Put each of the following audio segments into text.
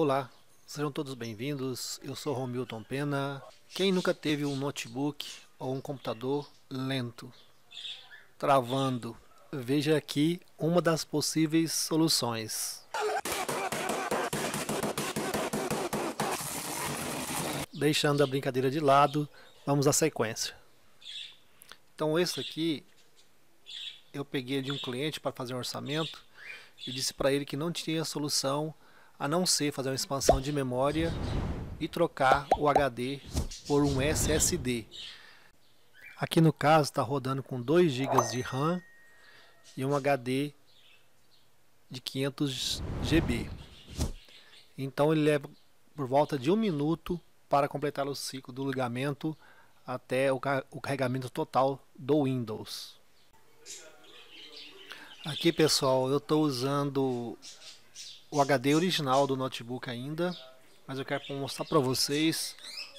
Olá, sejam todos bem-vindos. Eu sou Romilton Pena. Quem nunca teve um notebook ou um computador lento, travando? Veja aqui uma das possíveis soluções. Deixando a brincadeira de lado, vamos à sequência. Então esse aqui eu peguei de um cliente para fazer um orçamento e disse para ele que não tinha solução a não ser fazer uma expansão de memória e trocar o HD por um SSD. Aqui no caso está rodando com 2 GB de RAM e um HD de 500 GB. Então ele leva por volta de um minuto para completar o ciclo do ligamento até o, carregamento total do Windows. Aqui pessoal, eu estou usando o HD original do notebook ainda, mas eu quero mostrar para vocês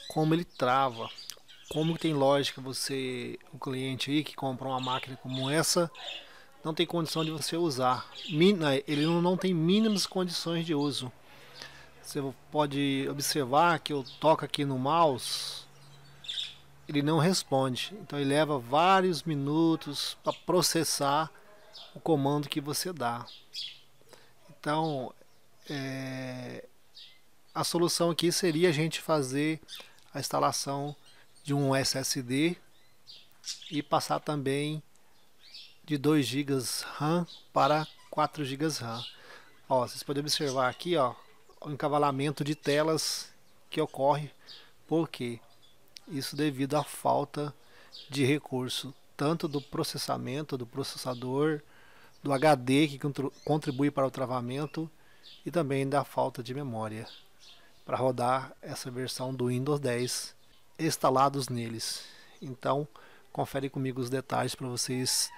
como ele trava, como tem lógica você, o cliente aí que compra uma máquina como essa, não tem condição de você usar, ele não tem mínimas condições de uso. Você pode observar que eu toco aqui no mouse, ele não responde, então ele leva vários minutos para processar o comando que você dá. Então é, a solução aqui seria a gente fazer a instalação de um SSD e passar também de 2 GB RAM para 4 GB RAM. Ó, vocês podem observar aqui ó, o encavalamento de telas que ocorre, porque isso devido à falta de recurso, tanto do processamento, do processador, do HD que contribui para o travamento e também da falta de memória para rodar essa versão do Windows 10 instalados neles. Então, confere comigo os detalhes para vocês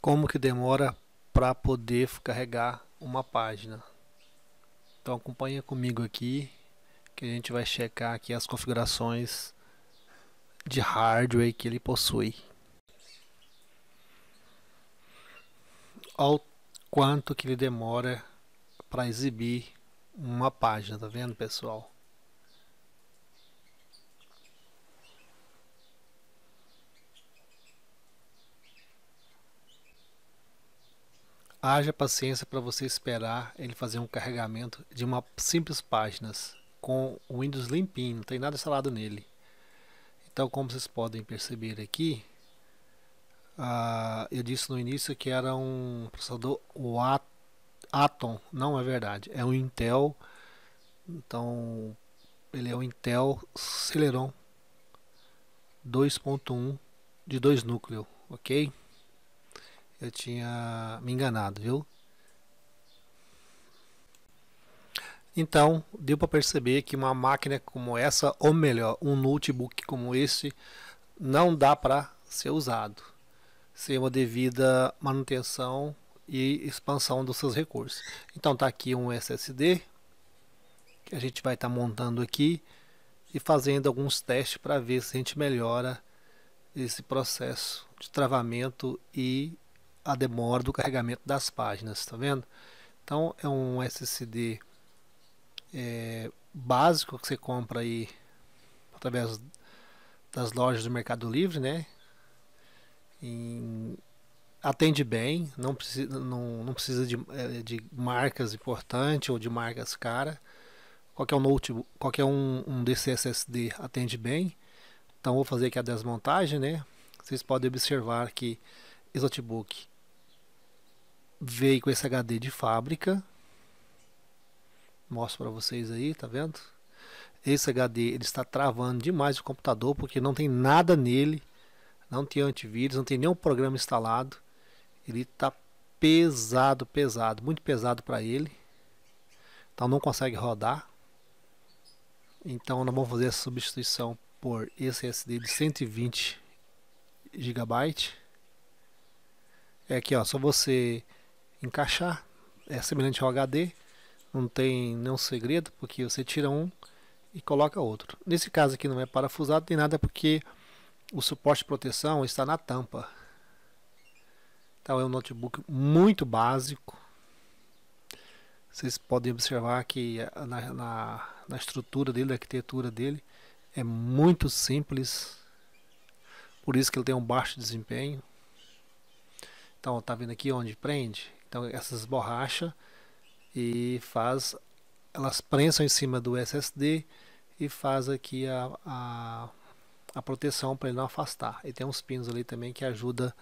como que demora para poder carregar uma página. Então acompanha comigo aqui que a gente vai checar aqui as configurações de hardware que ele possui. Ao quanto que ele demora para exibir uma página, tá vendo pessoal? Haja paciência para você esperar ele fazer um carregamento de uma simples páginas com o Windows limpinho, não tem nada instalado nele. Então, como vocês podem perceber aqui, uh, eu disse no início que era um processador Watt Atom, não é verdade, é um Intel. Então, ele é um Intel Celeron 2.1 de dois núcleos, ok? Eu tinha me enganado, viu? Então, deu para perceber que uma máquina como essa, ou melhor, um notebook como esse, não dá para ser usado sem uma devida manutenção e expansão dos seus recursos. Então tá aqui um SSD que a gente vai estar tá montando aqui e fazendo alguns testes para ver se a gente melhora esse processo de travamento e a demora do carregamento das páginas, tá vendo? Então é um SSD é, básico que você compra aí através das lojas do Mercado Livre, né? Em atende bem, não precisa, não, não precisa de, é, de marcas importantes ou de marcas cara. Qualquer um notebook, qualquer um, um desse SSD atende bem. Então vou fazer aqui a desmontagem, né? Vocês podem observar que esse notebook veio com esse HD de fábrica. Mostro para vocês aí, tá vendo? Esse HD ele está travando demais o computador porque não tem nada nele, não tem antivírus, não tem nenhum programa instalado. Ele está pesado, pesado, muito pesado para ele. Então não consegue rodar. Então nós vamos fazer a substituição por esse SSD de 120 GB. É aqui, ó, só você encaixar. É semelhante ao HD, não tem nenhum segredo, porque você tira um e coloca outro. Nesse caso aqui não é parafusado nem nada, porque o suporte de proteção está na tampa. Então é um notebook muito básico. Vocês podem observar que eh, na, na, na estrutura dele, na arquitetura dele, é muito simples. Por isso que ele tem um baixo desempenho. Então tá vendo aqui onde prende? Então essas borrachas e faz elas prensam em cima do SSD e faz aqui a, a, a proteção para ele não afastar. E tem uns pinos ali também que ajuda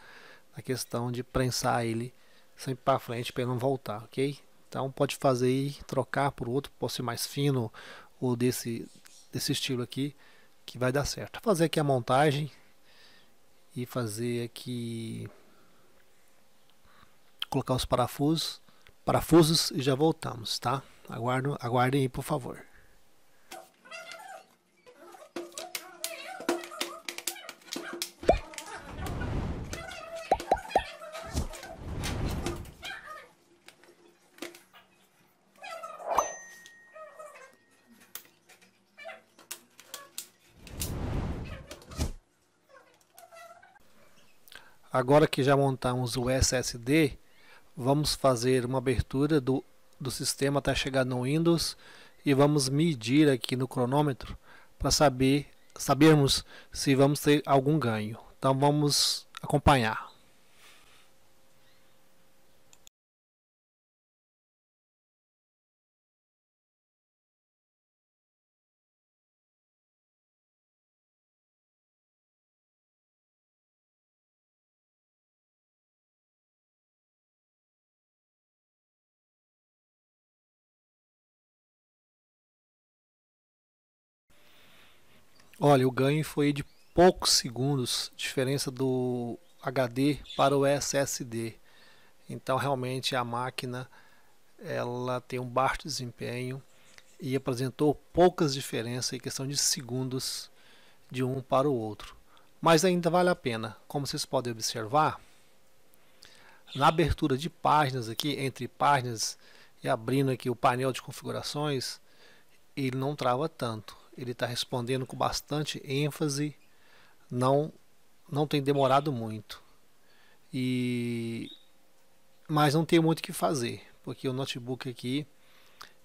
a questão de prensar ele sempre para frente para não voltar, ok? Então pode fazer e trocar por outro, pode ser mais fino ou desse, desse estilo aqui, que vai dar certo. Fazer aqui a montagem e fazer aqui colocar os parafusos, parafusos e já voltamos, tá? Aguardo, aguardem aí, por favor. Agora que já montamos o SSD, vamos fazer uma abertura do, do sistema até chegar no Windows e vamos medir aqui no cronômetro para saber sabermos se vamos ter algum ganho. Então vamos acompanhar. Olha, o ganho foi de poucos segundos, diferença do HD para o SSD. Então realmente a máquina ela tem um baixo desempenho e apresentou poucas diferenças em questão de segundos de um para o outro. Mas ainda vale a pena, como vocês podem observar, na abertura de páginas aqui, entre páginas e abrindo aqui o painel de configurações, ele não trava tanto ele está respondendo com bastante ênfase, não não tem demorado muito. E mas não tem muito o que fazer, porque o notebook aqui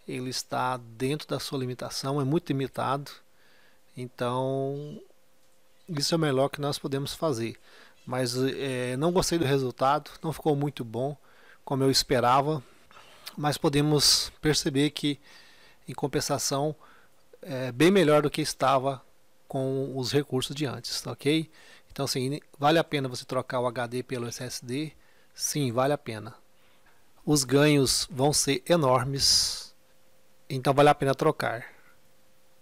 ele está dentro da sua limitação, é muito limitado. Então, isso é o melhor que nós podemos fazer. Mas é, não gostei do resultado, não ficou muito bom como eu esperava. Mas podemos perceber que, em compensação, é, bem melhor do que estava com os recursos de antes, ok? Então, assim, vale a pena você trocar o HD pelo SSD? Sim, vale a pena. Os ganhos vão ser enormes, então vale a pena trocar.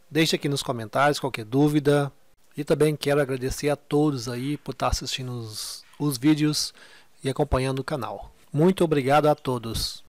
Deixe aqui nos comentários qualquer dúvida. E também quero agradecer a todos aí por estar assistindo os, os vídeos e acompanhando o canal. Muito obrigado a todos.